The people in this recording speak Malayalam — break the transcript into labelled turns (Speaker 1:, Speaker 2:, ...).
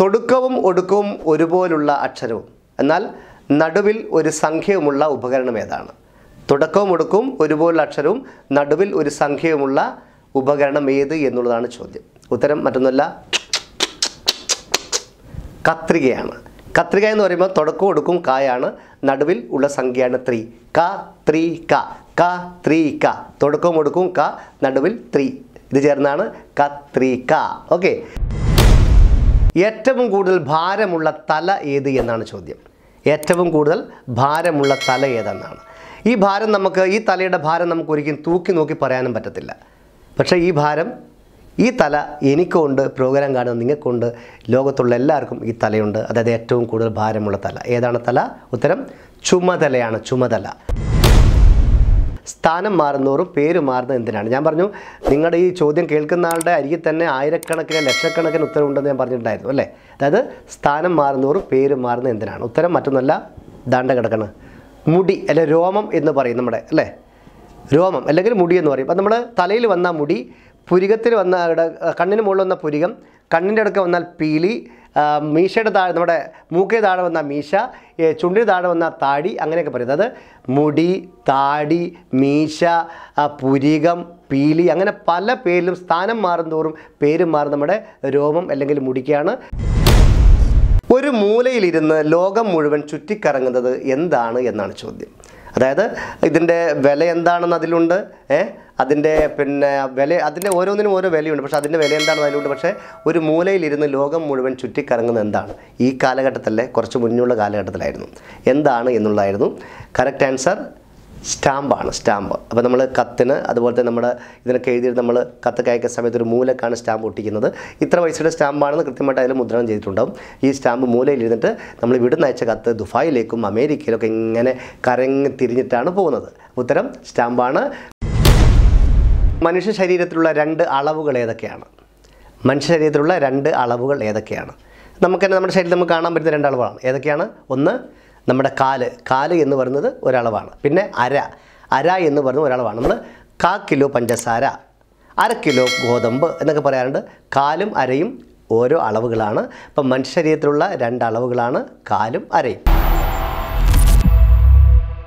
Speaker 1: തൊടുക്കവും ഒടുക്കവും ഒരുപോലുള്ള അക്ഷരവും എന്നാൽ നടുവിൽ ഒരു സംഖ്യയുമുള്ള ഉപകരണം ഏതാണ് തുടക്കവും ഒടുക്കവും ഒരുപോലുള്ള അക്ഷരവും നടുവിൽ ഒരു സംഖ്യയുമുള്ള ഉപകരണം ഏത് എന്നുള്ളതാണ് ചോദ്യം ഉത്തരം മറ്റൊന്നുമല്ല കത്രികയാണ് കത്രിക എന്ന് പറയുമ്പോൾ തുടക്കവും ഒടുക്കും കായാണ് നടുവിൽ ഉള്ള സംഖ്യയാണ് ത്രീ ക ത്രീ ക ക ത്രീ ക തുടക്കവും ഒടുക്കും ക നടുവിൽ ത്രീ ഇത് ചേർന്നാണ് കത്രിക ഓക്കെ ഏറ്റവും കൂടുതൽ ഭാരമുള്ള തല ഏത് എന്നാണ് ചോദ്യം ഏറ്റവും കൂടുതൽ ഭാരമുള്ള തല ഏതെന്നാണ് ഈ ഭാരം നമുക്ക് ഈ തലയുടെ ഭാരം നമുക്ക് ഒരിക്കലും തൂക്കി നോക്കി പറയാനും പറ്റത്തില്ല പക്ഷേ ഈ ഭാരം ഈ തല എനിക്കുണ്ട് പ്രോഗ്രാം കാണുന്ന നിങ്ങൾക്കുണ്ട് ലോകത്തുള്ള എല്ലാവർക്കും ഈ തലയുണ്ട് അതായത് ഏറ്റവും കൂടുതൽ ഭാരമുള്ള തല ഏതാണ് തല ഉത്തരം ചുമതലയാണ് ചുമതല സ്ഥാനം മാറുന്നവരും പേര് മാറുന്ന എന്തിനാണ് ഞാൻ പറഞ്ഞു നിങ്ങളുടെ ഈ ചോദ്യം കേൾക്കുന്ന ആളുടെ അരികിൽ തന്നെ ആയിരക്കണക്കിന് ലക്ഷക്കണക്കിന് ഉത്തരവുണ്ടെന്ന് ഞാൻ പറഞ്ഞിട്ടുണ്ടായിരുന്നു അല്ലേ അതായത് സ്ഥാനം മാറുന്നവരും പേര് മാറുന്ന എന്തിനാണ് ഉത്തരം മറ്റൊന്നല്ല ദാണ്ട കിടക്കണം മുടി അല്ലെ രോമം എന്ന് പറയും നമ്മുടെ അല്ലേ രോമം അല്ലെങ്കിൽ മുടി എന്ന് പറയും അപ്പം നമ്മുടെ തലയിൽ വന്ന മുടി പുരികത്തിൽ വന്ന കണ്ണിന് മുകളിൽ വന്ന പുരികം കണ്ണിൻ്റെ അടുക്ക വന്നാൽ പീലി മീശയുടെ താഴെ നമ്മുടെ മൂക്കേ താഴെ വന്ന മീശ ചുണ്ടിന് താഴെ വന്ന താടി അങ്ങനെയൊക്കെ പറയുന്നത് അത് മുടി താടി മീശ പുരികം പീലി അങ്ങനെ പല പേരിലും സ്ഥാനം മാറും തോറും പേര് മാറും നമ്മുടെ രോമം അല്ലെങ്കിൽ മുടിക്കാണ് ഒരു മൂലയിലിരുന്ന് ലോകം മുഴുവൻ ചുറ്റിക്കറങ്ങുന്നത് എന്താണ് എന്നാണ് ചോദ്യം അതായത് ഇതിൻ്റെ വില എന്താണെന്ന് അതിലുണ്ട് ഏഹ് അതിൻ്റെ പിന്നെ വില അതിൻ്റെ ഓരോന്നിനും ഓരോ വിലയുണ്ട് പക്ഷേ അതിൻ്റെ വില എന്താണ് അതിലുണ്ട് പക്ഷേ ഒരു മൂലയിലിരുന്ന് ലോകം മുഴുവൻ ചുറ്റിക്കറങ്ങുന്ന എന്താണ് ഈ കാലഘട്ടത്തിലെ കുറച്ച് മുന്നുള്ള കാലഘട്ടത്തിലായിരുന്നു എന്താണ് എന്നുള്ളതായിരുന്നു കറക്റ്റ് ആൻസർ സ്റ്റാമ്പാണ് സ്റ്റാമ്പ് അപ്പോൾ നമ്മൾ കത്തിന് അതുപോലെ തന്നെ നമ്മുടെ ഇതിനൊക്കെ എഴുതിയിട്ട് നമ്മൾ കത്തൊക്കെ അയക്കുന്ന സമയത്ത് ഒരു മൂലക്കാണ് സ്റ്റാമ്പ് ഒട്ടിക്കുന്നത് ഇത്ര പൈസയുടെ സ്റ്റാമ്പാണെന്ന് കൃത്യമായിട്ട് അതിൽ മുദ്രണം ചെയ്തിട്ടുണ്ടാവും ഈ സ്റ്റാമ്പ് മൂലയിലിരുന്നിട്ട് നമ്മൾ ഇവിടുന്ന് അയച്ച കത്ത് ദുബായിലേക്കും അമേരിക്കയിലൊക്കെ ഇങ്ങനെ കരങ്ങി തിരിഞ്ഞിട്ടാണ് പോകുന്നത് ഉത്തരം സ്റ്റാമ്പാണ് മനുഷ്യ ശരീരത്തിലുള്ള രണ്ട് അളവുകൾ ഏതൊക്കെയാണ് മനുഷ്യ ശരീരത്തിലുള്ള രണ്ട് അളവുകൾ ഏതൊക്കെയാണ് നമുക്ക് തന്നെ നമ്മുടെ ശരീരത്തിൽ നമുക്ക് കാണാൻ പറ്റുന്ന രണ്ട് അളവാണ് ഏതൊക്കെയാണ് ഒന്ന് നമ്മുടെ കാല് കാല് എന്ന് പറയുന്നത് ഒരളവാണ് പിന്നെ അര അര എന്ന് പറയുന്നത് ഒരളവാണ് നമ്മൾ കാ കിലോ പഞ്ചസാര അര കിലോ ഗോതമ്പ് എന്നൊക്കെ പറയാറുണ്ട് കാലും അരയും ഓരോ അളവുകളാണ് ഇപ്പം മനുഷ്യ ശരീരത്തിലുള്ള രണ്ട് അളവുകളാണ് കാലും അരയും